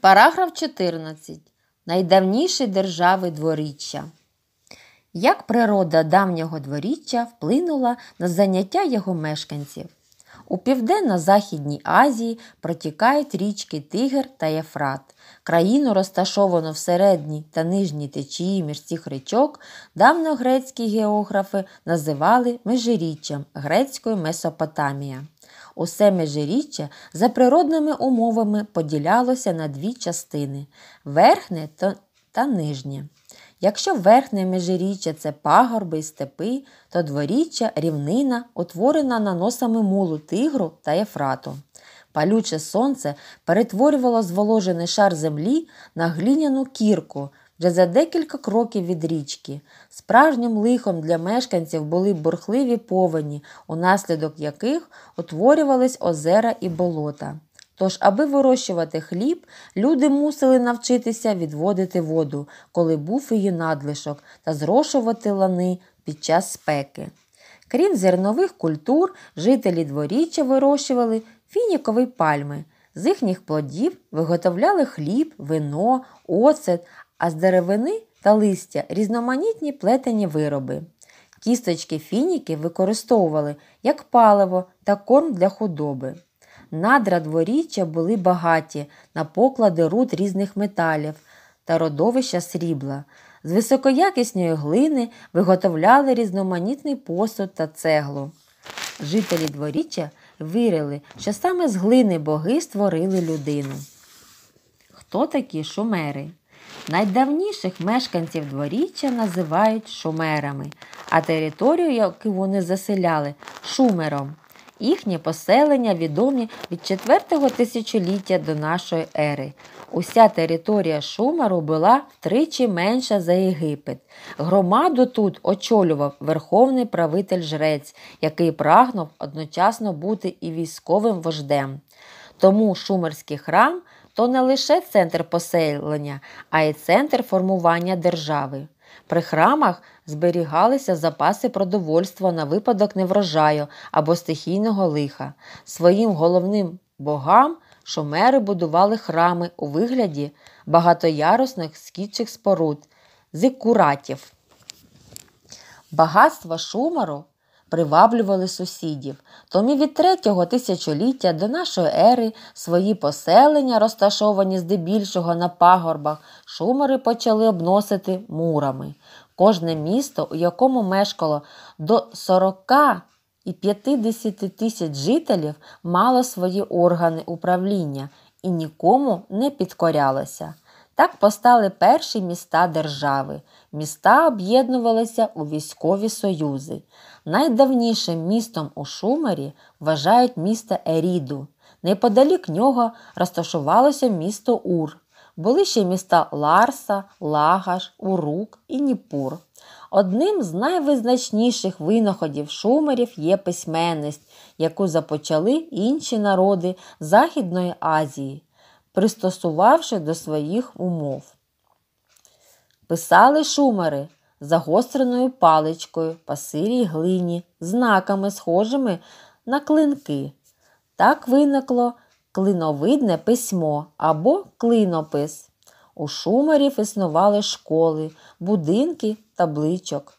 Параграф 14. Найдавніші держави дворіччя. Як природа давнього дворіччя вплинула на заняття його мешканців? У Південно-Західній Азії протікають річки Тигр та Єфрат. Країну розташовано в середній та нижній течії між цих річок давньогрецькі географи називали межиріччям грецькою Месопотамія. Усе межиріччя за природними умовами поділялося на дві частини верхнє та нижнє. Якщо верхнє межиріччя це пагорби і степи, то дворіччя рівнина, утворена наносами мулу тигру та ефрату. Палюче сонце перетворювало зволожений шар землі на гліняну кірку, вже за декілька кроків від річки. Справжнім лихом для мешканців були бурхливі повені, унаслідок яких утворювались озера і болота. Тож, аби вирощувати хліб, люди мусили навчитися відводити воду, коли був її надлишок, та зрошувати лани під час спеки. Крім зернових культур, жителі дворіччя вирощували фінікові пальми. З їхніх плодів виготовляли хліб, вино, оцет, а з деревини та листя різноманітні плетені вироби. Кісточки фініки використовували як паливо та корм для худоби. Надра дворіччя були багаті на поклади руд різних металів та родовища срібла. З високоякісної глини виготовляли різноманітний посуд та цеглу. Жителі дворіччя вірили, що саме з глини боги створили людину. Хто такі шумери? Найдавніших мешканців дворіччя називають шумерами, а територію, яку вони заселяли, шумером. Їхні поселення відомі від 4 го тисячоліття до нашої ери. Уся територія Шумеру була втричі менша за Єгипет. Громаду тут очолював верховний правитель жрець, який прагнув одночасно бути і військовим вождем. Тому шумерський храм то не лише центр поселення, а й центр формування держави. При храмах зберігалися запаси продовольства на випадок неврожаю або стихійного лиха. Своїм головним богам шумери будували храми у вигляді багатоярусних скітчих споруд зикуратів. Багатство шумару приваблювали сусідів. Тому від третього тисячоліття до нашої ери свої поселення, розташовані здебільшого на пагорбах, шумери почали обносити мурами. Кожне місто, у якому мешкало до 40 і 50 тисяч жителів, мало свої органи управління і нікому не підкорялося. Так постали перші міста держави. Міста об'єднувалися у військові союзи. Найдавнішим містом у Шумері вважають місто Еріду. Неподалік нього розташувалося місто Ур. Були ще міста Ларса, Лагаш, Урук і Ніпур. Одним з найвизначніших винаходів шумерів є письменність, яку започали інші народи Західної Азії пристосувавши до своїх умов. Писали шумери загостреною паличкою по сирій глині, знаками, схожими на клинки. Так виникло клиновидне письмо або клинопис. У шумерів існували школи, будинки табличок,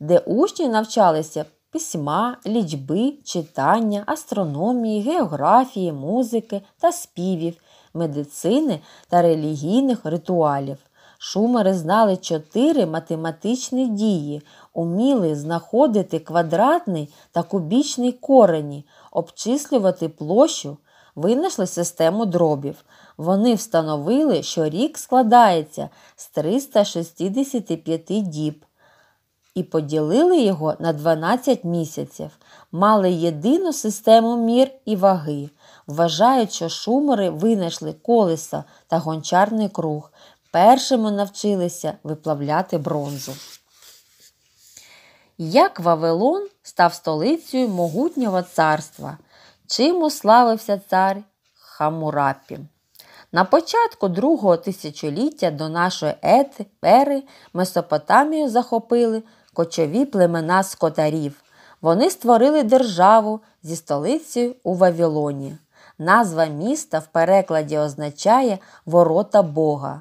де учні навчалися письма, лічби, читання, астрономії, географії, музики та співів медицини та релігійних ритуалів. Шумери знали чотири математичні дії, уміли знаходити квадратний та кубічний корені, обчислювати площу, винайшли систему дробів. Вони встановили, що рік складається з 365 діб і поділили його на 12 місяців, мали єдину систему мір і ваги вважають, що шумери винайшли колеса та гончарний круг. Першими навчилися виплавляти бронзу. Як Вавилон став столицею могутнього царства, чим уславився цар Хамурапі. На початку другого тисячоліття до нашої ери Месопотамію захопили кочові племена скотарів. Вони створили державу зі столицею у Вавилоні. Назва міста в перекладі означає ворота Бога.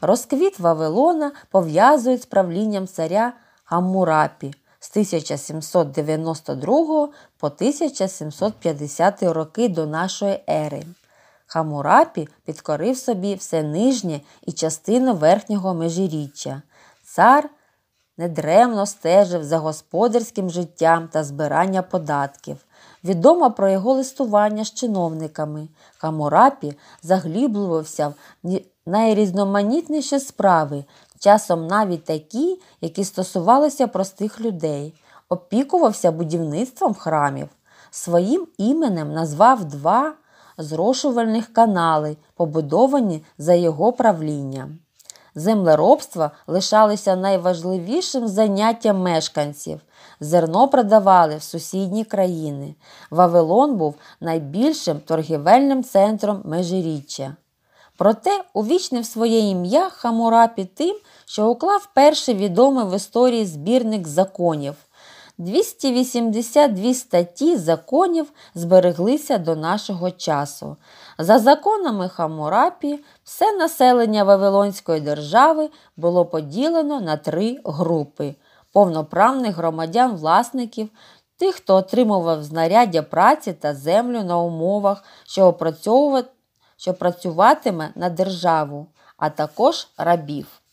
Розквіт Вавилона пов'язують з правлінням царя Аммурапі з 1792 по 1750 роки до нашої ери. Хамурапі підкорив собі все нижнє і частину верхнього межиріччя. Цар Недремно стежив за господарським життям та збирання податків. Відомо про його листування з чиновниками. Камурапі загліблювався в найрізноманітніші справи, часом навіть такі, які стосувалися простих людей, опікувався будівництвом храмів. Своїм іменем назвав два зрошувальних канали, побудовані за його правлінням землеробства лишалося найважливішим заняттям мешканців. Зерно продавали в сусідні країни. Вавилон був найбільшим торгівельним центром межиріччя. Проте увічнив своє ім'я Хамурапі тим, що уклав перший відомий в історії збірник законів. 282 статті законів збереглися до нашого часу. За законами Хамурапі, все населення Вавилонської держави було поділено на три групи повноправних громадян власників, тих, хто отримував знаряддя праці та землю на умовах, що працюватиме на державу, а також рабів.